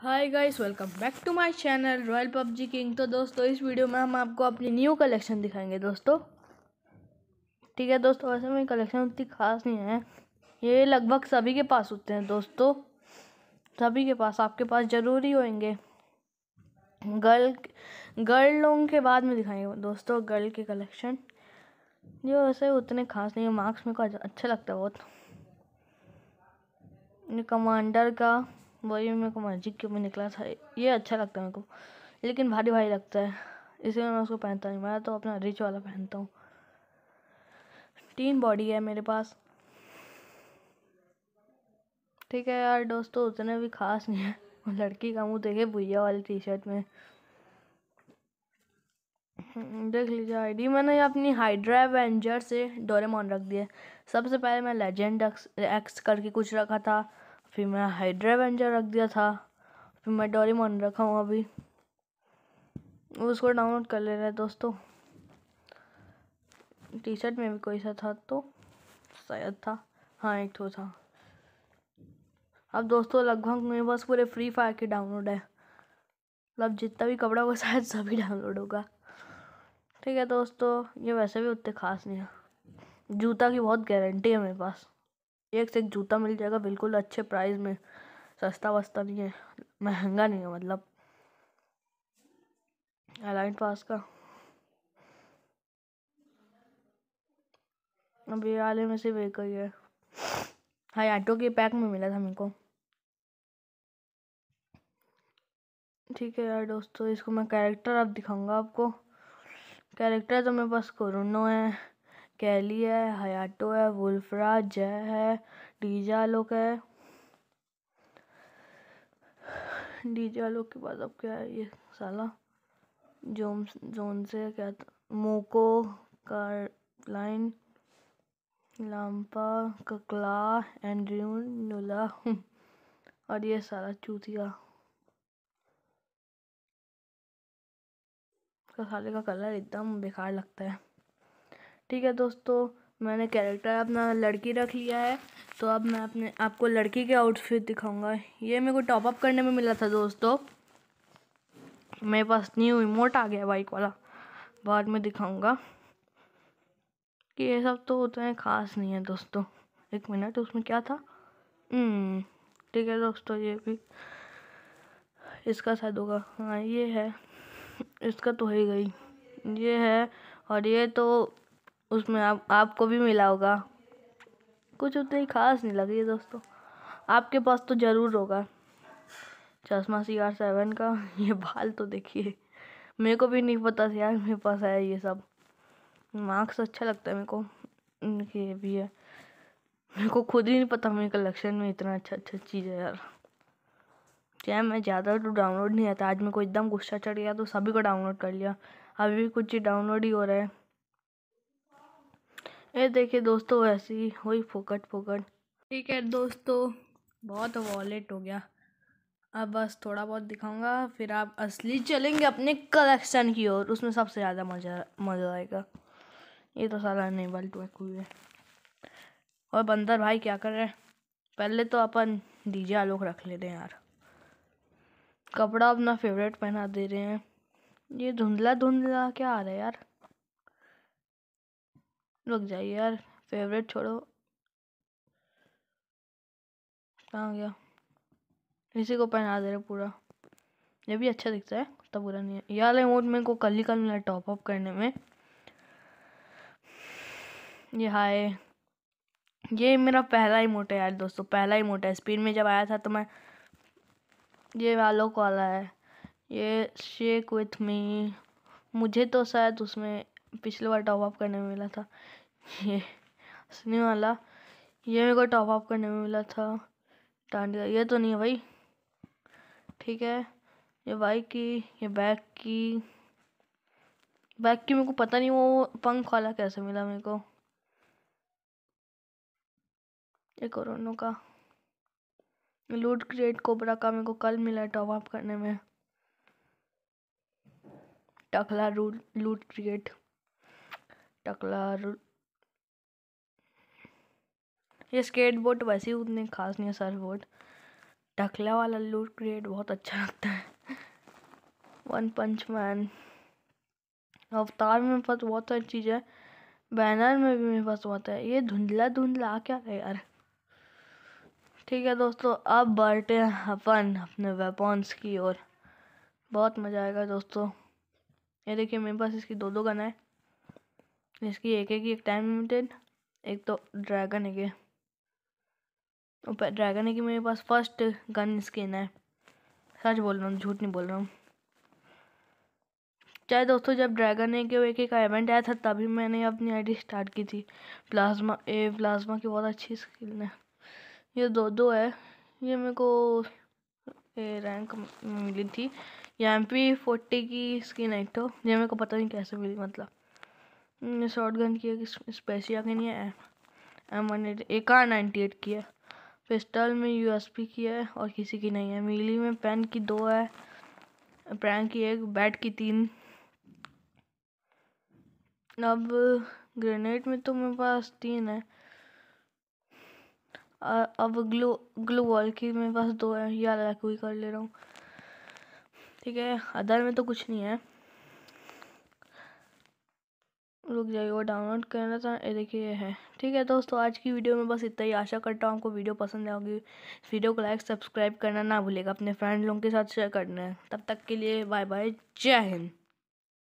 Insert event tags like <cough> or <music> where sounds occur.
hi guys welcome back to my channel royal PUBG king तो दोस्तों इस video में हम आपको अपनी न्यू कलेक्शन दिखाएंगे दोस्तों ठीक है दोस्तों वैसे मेरी कलेक्शन उतनी खास नहीं है ये लगभग सभी के पास होते हैं दोस्तों सभी के पास आपके पास ज़रूरी होंगे गर्ल गर्ल लोगों के बाद में दिखाएंगे दोस्तों गर्ल के कलेक्शन जो वैसे उतने खास नहीं है मार्क्स मेरे को अच्छा लगता है बहुत कमांडर का वही मेरे को मैजिक क्यों में निकला था ये अच्छा लगता है मेरे को लेकिन भारी भारी लगता है इसलिए मैं उसको पहनता नहीं मैं तो अपना रिच वाला पहनता हूँ तीन बॉडी है मेरे पास ठीक है यार दोस्तों उतने भी खास नहीं है <laughs> लड़की का मुँह देखे भुया वाली टी शर्ट में हम्म, देख लीजिए आईडी मैंने अपनी हाइड्रा एवेंजर से डोरेमोन रख दिया सबसे पहले मैं लेजेंड एक्स करके कुछ रखा था फिर मैं हाइड्रावेंजर रख दिया था फिर मैं डोरीमोन रखा हूँ अभी उसको डाउनलोड कर ले रहे दोस्तों टी शर्ट में भी कोई सा था तो शायद था हाँ एक तो था अब दोस्तों लगभग मेरे पास पूरे फ्री फायर के डाउनलोड है मतलब जितना भी कपड़ा होगा शायद सभी डाउनलोड होगा ठीक है दोस्तों ये वैसे भी उतने खास नहीं है जूता की बहुत गारंटी है मेरे पास एक से एक जूता मिल जाएगा बिल्कुल अच्छे प्राइस में सस्ता वस्ता नहीं है महंगा नहीं है मतलब अलाइन पास का अब ये आले में से एक ही है हाँ ऑटो के पैक में मिला था मेरे को ठीक है यार दोस्तों इसको मैं कैरेक्टर अब दिखाऊंगा आपको कैरेक्टर तो मेरे पास कोरोनो है कैली है हयाटो है वुल्फ्रा जय है डीजा आलोक है डीजे आलोक के बाद अब क्या है ये साला जोम जोन से क्या था मोको लाइन लाम्पा ककला एंड्रयू नुला <laughs> और ये सारा चूतिया का साले का कलर एकदम बेकार लगता है ठीक है दोस्तों मैंने कैरेक्टर अपना लड़की रख लिया है तो अब मैं अपने आपको लड़की के आउटफिट दिखाऊंगा ये मेरे को टॉप अप करने में मिला था दोस्तों मेरे पास न्यू रिमोट आ गया बाइक वाला बाद में दिखाऊंगा कि ये सब तो उतने ख़ास नहीं है दोस्तों एक मिनट उसमें क्या था हम्म, ठीक है दोस्तों ये भी इसका शायद होगा हाँ ये है इसका तो है गई ये है और ये तो उसमें आप आपको भी मिला होगा कुछ उतनी खास नहीं लगे दोस्तों आपके पास तो ज़रूर होगा चश्मा सी आर सेवन का <laughs> ये बाल तो देखिए मेरे को भी नहीं पता था यार मेरे पास है ये सब मार्क्स अच्छा लगता है मेरे को ये भी है मेरे को खुद ही नहीं पता मेरे कलेक्शन में इतना अच्छा अच्छा चीज़ है यार क्या मैं ज़्यादा तो डाउनलोड नहीं आता आज मेरे को एकदम गुस्सा चढ़ गया तो सभी को डाउनलोड कर लिया अभी भी कुछ ही डाउनलोड ही हो रहा है ये देखिए दोस्तों ऐसी हुई फोकट फोकट ठीक है दोस्तों बहुत वॉलेट हो गया अब बस थोड़ा बहुत दिखाऊंगा फिर आप असली चलेंगे अपने कलेक्शन की ओर उसमें सबसे ज़्यादा मज़ा मज़ा आएगा ये तो सारा नहीं ट्रैक हुई है और बंदर भाई क्या कर रहे हैं पहले तो अपन डीजे आलोक रख लेते हैं यार कपड़ा अपना फेवरेट पहना दे रहे हैं ये धुंधला धुंधला क्या आ रहा है यार रुक जाइए यार फेवरेट छोड़ो कहाँ गया इसी को पहना दे रहे पूरा ये भी अच्छा दिखता है तब बुरा नहीं है यार रिमोट मेरे को कल ही कल मिला टॉप अप करने में ये हाय ये मेरा पहला ही मोटा यार दोस्तों पहला ही मोटा स्पीड में जब आया था तो मैं ये वालों को वाला है ये शेक विथ मी मुझे तो शायद उसमें पिछले बार टॉप अप करने में मिला था ये हंसने वाला ये मेरे को टॉप अप करने में मिला था टांडी ये तो नहीं है भाई ठीक है ये बाइक की ये बैग की बैग की मेरे को पता नहीं वो पंख वाला कैसे मिला मेरे को ये कोरोनो का लूट क्रिएट कोबरा का मेरे को कल मिला टॉप अप करने में टकला लूट क्रिएट टकला ये स्केट बोर्ड तो वैसे ही उतने खास नहीं है सर्फ बोर्ड टकला वाला लूट क्रिएट बहुत अच्छा लगता है वन पंच मैन अवतार में पास बहुत सारी चीज़ है बैनर में भी मेरे पास बहुत है ये धुंधला धुंधला क्या है यार ठीक है दोस्तों अब बढ़ते हैं अपन अपने वेपन्स की ओर बहुत मज़ा आएगा दोस्तों ये देखिए मेरे पास इसकी दो दो गन है इसकी एक है कि एक टाइम लिमिटेड एक तो ड्रैगन है ऊपर ड्रैगन है कि मेरे पास फर्स्ट गन स्किन है सच बोल रहा हूँ झूठ नहीं बोल रहा हूँ चाहे दोस्तों जब ड्रैगन है कि एक का इवेंट आया था तभी मैंने अपनी आईडी स्टार्ट की थी प्लाज्मा ए प्लाज्मा की बहुत अच्छी स्किल है ये दो दो है ये मेरे को ए रैंक मिली थी या एम पी फोर्टी की स्किन है तो ये मेरे को पता नहीं कैसे मिली मतलब शॉर्ट गन की है स्पेसिया की नहीं है एम वन एट एक आर नाइन्टी एट की है पिस्टल में यू एस पी की है और किसी की नहीं है मिली में पेन की दो है पैन की एक बैट की तीन अब ग्रेनेड में तो मेरे पास तीन है अब ग्लू ग्लू वॉल की मेरे पास दो है ये अलग कोई कर ले रहा हूँ ठीक है अदर में तो कुछ नहीं है रुक जाइए वो डाउनलोड करना था ये देखिए है ठीक है दोस्तों आज की वीडियो में बस इतना ही आशा करता हूँ आपको वीडियो पसंद आओगी वीडियो को लाइक सब्सक्राइब करना ना भूलेगा अपने फ्रेंड लोगों के साथ शेयर करना है तब तक के लिए बाय बाय जय हिंद